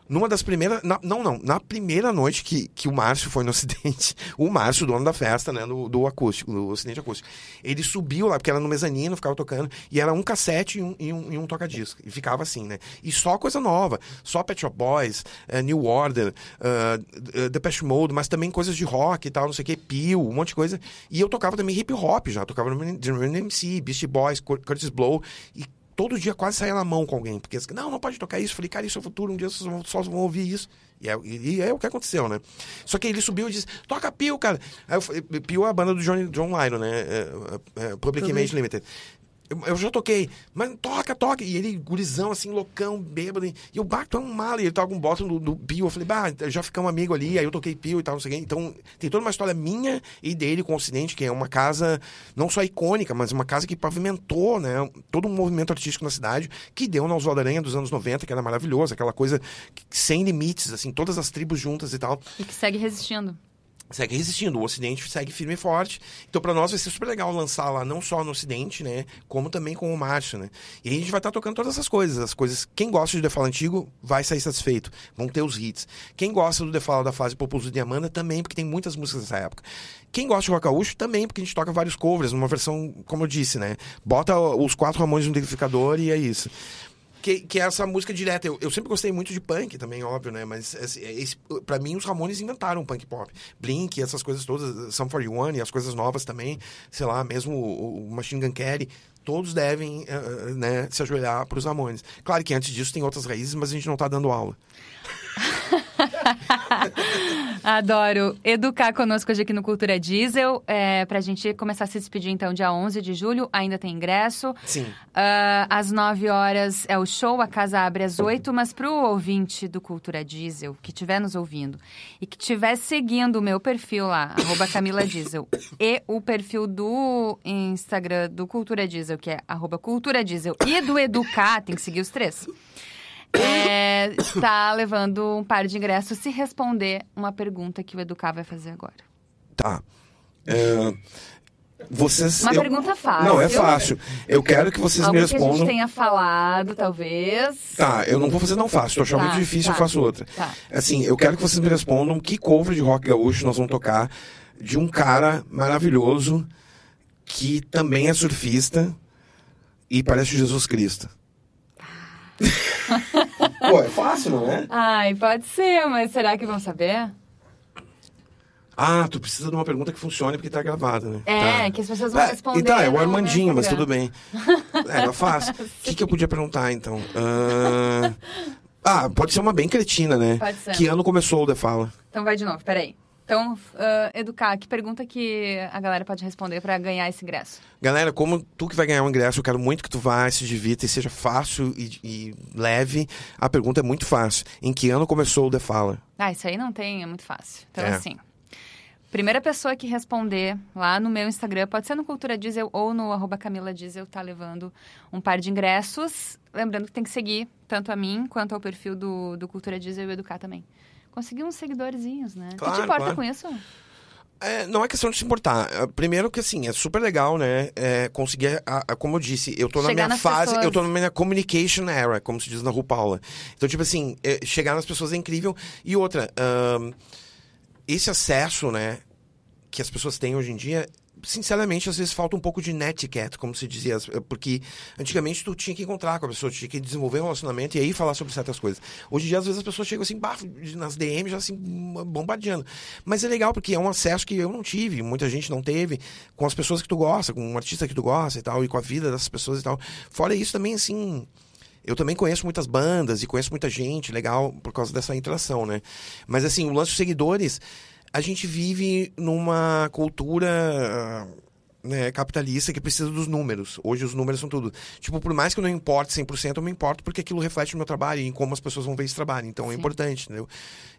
numa das primeiras. Na, não, não. Na primeira noite que, que o Márcio foi no acidente, o Márcio, dono da festa, né? Do, do acústico, do acidente acústico. Ele subiu lá, porque era no mezanino, ficava tocando, e era um cassete e um, e um, e um toca-disco. E ficava assim, né? E só coisa nova. Só Pet Shop Boys, uh, New Order, uh, uh, Depeche Mode, mas também coisas de rock e tal, não sei o que, Pio, um monte de coisa. E eu tocava também hip hop já, tocava no MC, Beastie Boys, Curtis Blow. E todo dia quase saía na mão com alguém, porque não, não pode tocar isso. falei, cara, isso é o futuro, um dia vocês vão, só vão ouvir isso. E é, e é, o que aconteceu, né? Só que ele subiu e disse, toca Pio, cara. Aí eu falei, Pio é a banda do John, John Lyron, né? É, é, é Public Image Limited. Eu, eu, já toquei, mas toca, toca. E ele, gurizão, assim, loucão, bêbado. E o bato é um mal, e ele toca um bota do, Pio. Eu falei, bah, já ficamos um amigo ali, aí eu toquei Pio e tal, não sei o quê. Então, tem toda uma história minha e dele com o Ocidente, que é uma casa não só icônica, mas uma casa que pavimentou, né, todo um movimento artístico na cidade, que deu na Oswaldo Aranha dos anos 90, que era maravilhoso, aquela coisa que, sem limites, assim, todas as tribos juntas e tal. E que segue resistindo segue resistindo. O Ocidente segue firme e forte. Então, para nós vai ser super legal lançar lá, não só no Ocidente, né? Como também com o Márcio, né? E aí a gente vai estar tá tocando todas essas coisas. As coisas. Quem gosta de The Fala Antigo vai sair satisfeito. Vão ter os hits. Quem gosta do The Fala da fase Populoso de Amanda também, porque tem muitas músicas dessa época. Quem gosta de rock também, porque a gente toca vários covers, numa versão, como eu disse, né? Bota os quatro Ramones no liquidificador e é isso que, que é essa música direta. Eu, eu sempre gostei muito de punk também, óbvio, né? Mas para assim, é pra mim, os Ramones inventaram o punk pop. Blink, essas coisas todas, Some 41 e as coisas novas também, sei lá, mesmo o, o Machine Gun Kelly todos devem uh, né, se ajoelhar para os Ramones. Claro que antes disso tem outras raízes, mas a gente não está dando aula. Adoro. Educar conosco hoje aqui no Cultura é Diesel. É, pra gente começar a se despedir, então, dia 11 de julho. Ainda tem ingresso. Sim. Uh, às 9 horas é o show, a casa abre às 8. Mas pro ouvinte do Cultura é Diesel, que estiver nos ouvindo e que estiver seguindo o meu perfil lá, arroba Camila Diesel, e o perfil do Instagram do Cultura é Diesel, que é arroba Cultura Diesel, e do Educar, tem que seguir os três. É, está levando um par de ingressos se responder uma pergunta que o Educar vai fazer agora. Tá. É, vocês, uma eu, pergunta é fácil. Não, é fácil. Eu quero que vocês Algo me respondam. Que a gente tenha falado, talvez. Tá, eu não vou fazer não fácil. Eu achar tá, muito difícil, tá, eu faço outra. Tá. Assim, eu quero que vocês me respondam que cover de rock gaúcho nós vamos tocar de um cara maravilhoso que também é surfista e parece Jesus Cristo. Pô, é fácil, não é? Ai, pode ser, mas será que vão saber? Ah, tu precisa de uma pergunta que funcione porque tá gravada, né? É, tá. que as pessoas vão ah, responder. E tá, é o né, Armandinho, mas tudo bem. É, era fácil. O que, que eu podia perguntar, então? Uh... Ah, pode ser uma bem cretina, né? Pode ser. Que ano começou o The Fala? Então vai de novo, peraí. Então, uh, ah, educar, que pergunta que a galera pode responder para ganhar esse ingresso? Galera, como tu que vai ganhar um ingresso, eu quero muito que tu vá, se divirta e seja fácil e, e leve. A pergunta é muito fácil. Em que ano começou o The Fala? Ah, isso aí não tem, é muito fácil. Então, é. assim, primeira pessoa que responder lá no meu Instagram, pode ser no Cultura Diesel ou no arroba Camila Diesel, tá levando um par de ingressos. Lembrando que tem que seguir tanto a mim quanto ao perfil do, do Cultura Diesel e Educar também conseguir uns seguidorzinhos, né? Claro, tu te importa claro. com isso? É, não é questão de se importar. É, primeiro que, assim, é super legal, né? É, conseguir, a, a, como eu disse, eu tô chegar na minha fase, pessoas. eu tô na minha communication era, como se diz na RuPaula. Então, tipo assim, é, chegar nas pessoas é incrível. E outra, um, esse acesso, né, que as pessoas têm hoje em dia sinceramente, às vezes falta um pouco de netiquette, como se dizia, porque antigamente tu tinha que encontrar com a pessoa, tinha que desenvolver um relacionamento e aí falar sobre certas coisas. Hoje em dia, às vezes, as pessoas chegam assim, nas DMs, já assim, bombardeando. Mas é legal, porque é um acesso que eu não tive, muita gente não teve, com as pessoas que tu gosta, com um artista que tu gosta e tal, e com a vida dessas pessoas e tal. Fora isso, também, assim, eu também conheço muitas bandas e conheço muita gente legal por causa dessa interação, né? Mas assim, o lance dos seguidores a gente vive numa cultura ah, né, capitalista que precisa dos números. Hoje os números são tudo. Tipo, por mais que eu não importe 100%, eu me importo porque aquilo reflete o meu trabalho e em como as pessoas vão ver esse trabalho. Então é Sim. é importante, entendeu?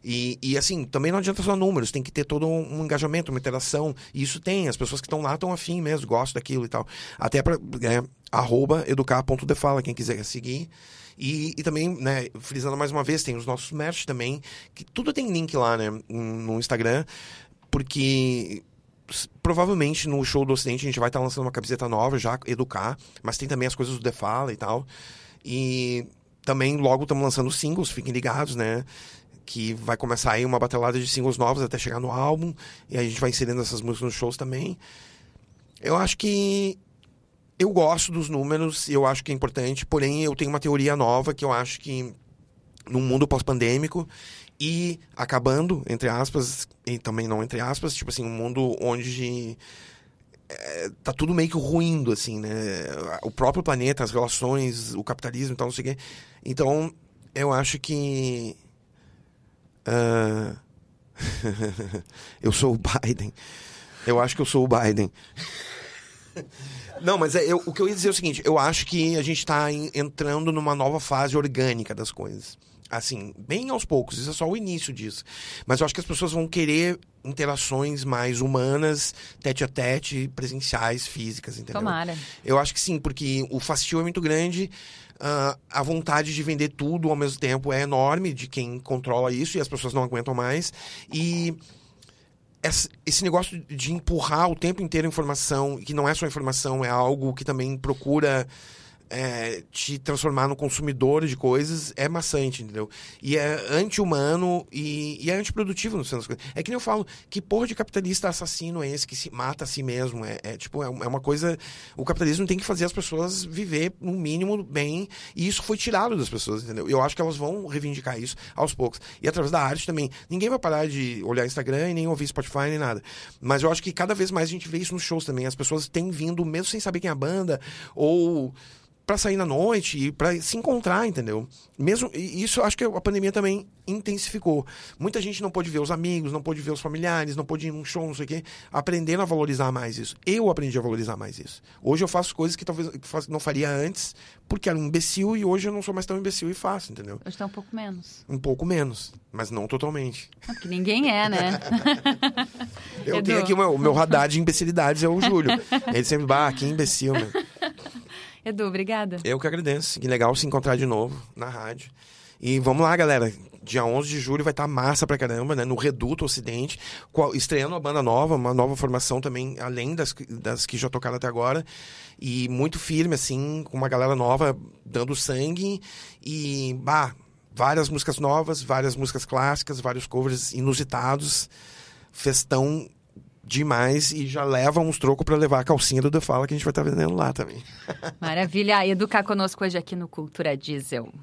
E, e assim, também não adianta só números, tem que ter todo um engajamento, uma interação. E isso tem, as pessoas que estão lá estão afim mesmo, gostam daquilo e tal. Até para é, né, arroba educar.defala, quem quiser seguir. E, e também, né, frisando mais uma vez, tem os nossos merch também, que tudo tem link lá, né, no Instagram, porque provavelmente no show do Ocidente a gente vai estar tá lançando uma camiseta nova já, Educar, mas tem também as coisas do Defala e tal. E também logo estamos lançando singles, fiquem ligados, né? Que vai começar aí uma batelada de singles novos até chegar no álbum. E a gente vai inserindo essas músicas nos shows também. Eu acho que eu gosto dos números, eu acho que é importante, porém eu tenho uma teoria nova que eu acho que num mundo pós-pandêmico e acabando, entre aspas, e também não entre aspas, tipo assim, um mundo onde é, tá tudo meio que ruindo, assim, né? O próprio planeta, as relações, o capitalismo e tal, não sei o quê. Então, eu acho que. Uh... eu sou o Biden. Eu acho que eu sou o Biden. Não, mas é, eu, o que eu ia dizer é o seguinte: eu acho que a gente está entrando numa nova fase orgânica das coisas. Assim, bem aos poucos, isso é só o início disso. Mas eu acho que as pessoas vão querer interações mais humanas, tete a tete, presenciais, físicas, entendeu? Tomara. Eu acho que sim, porque o fastio é muito grande. Uh, a vontade de vender tudo ao mesmo tempo é enorme de quem controla isso e as pessoas não aguentam mais. E esse negócio de empurrar o tempo inteiro informação, que não é só informação, é algo que também procura é, te transformar no consumidor de coisas é maçante, entendeu? E é anti-humano e, e, é antiprodutivo no senso. É que nem eu falo, que porra de capitalista assassino é esse que se mata a si mesmo? É, é tipo, é, é, uma coisa. O capitalismo tem que fazer as pessoas viver no mínimo bem, e isso foi tirado das pessoas, entendeu? Eu acho que elas vão reivindicar isso aos poucos. E através da arte também. Ninguém vai parar de olhar Instagram e nem ouvir Spotify nem nada. Mas eu acho que cada vez mais a gente vê isso nos shows também. As pessoas têm vindo, mesmo sem saber quem é a banda, ou para sair na noite e para se encontrar, entendeu? Mesmo isso, acho que a pandemia também intensificou. Muita gente não pôde ver os amigos, não pôde ver os familiares, não pôde ir num show, não sei o quê, aprendendo a valorizar mais isso. Eu aprendi a valorizar mais isso. Hoje eu faço coisas que talvez não faria antes, porque era um imbecil e hoje eu não sou mais tão imbecil e faço, entendeu? Hoje tá um pouco menos. Um pouco menos, mas não totalmente. É porque ninguém é, né? eu Edu. tenho aqui o meu, o meu radar de imbecilidades, é o Júlio. Ele sempre, bah, que imbecil, meu. Edu, obrigada. Eu que agradeço. Que legal se encontrar de novo na rádio. E vamos lá, galera. Dia 11 de julho vai estar tá massa pra caramba, né? No Reduto Ocidente, qual, estreando uma banda nova, uma nova formação também, além das, das que já tocaram até agora. E muito firme, assim, com uma galera nova dando sangue. E, bah, várias músicas novas, várias músicas clássicas, vários covers inusitados. Festão demais e já leva uns trocos para levar a calcinha do The Fala que a gente vai estar tá vendendo lá também. Maravilha! Ah, educar conosco hoje aqui no Cultura Diesel.